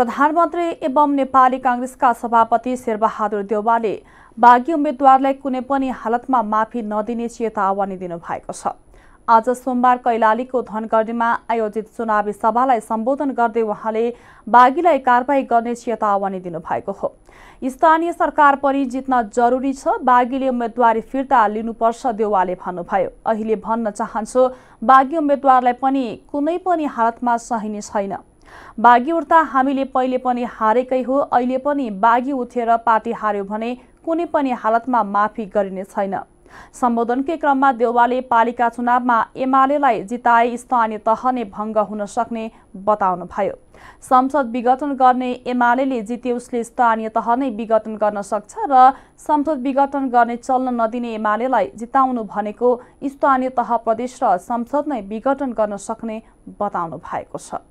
प्रधानमन्त्री एवं नेपाली काङ्ग्रेसका सभापति शेरबहादुर देवालले बाघी उम्मेद्वारलाई कुनै पनि हालतमा माफी नदिने चेतावनी दिनुभएको छ आज सोमबार कैलालीको धनगढीमा आयोजित चुनावी सभालाई सम्बोधन गर्दै उहाँले बाघीलाई कारवाही गर्ने चेतावनी दिनुभएको हो स्थानीय सरकार पनि जित्न जरुरी छ बाघीले उम्मेद्वारी फिर्ता लिनुपर्छ देवालले भन्नुभयो अहिले भन्न चाहन्छु बाघी उम्मेद्वारलाई पनि कुनै पनि हालतमा सहिने छैन बाघी उठ्दा हामीले पहिले पनि हारेकै हो अहिले पनि बाघी उठेर पार्टी हार्यो भने कुनै पनि हालतमा माफी गरिने छैन सम्बोधनकै क्रममा देउवाले पालिका चुनावमा एमालेलाई जिताए स्थानीय तह नै भङ्ग हुन सक्ने बताउनुभयो संसद विघटन गर्ने एमाले जिते उसले स्थानीय तह नै विघटन गर्न सक्छ र संसद विघटन गर्ने चल्न नदिने एमालेलाई जिताउनु भनेको स्थानीय तह प्रदेश र संसद नै विघटन गर्न सक्ने बताउनु भएको छ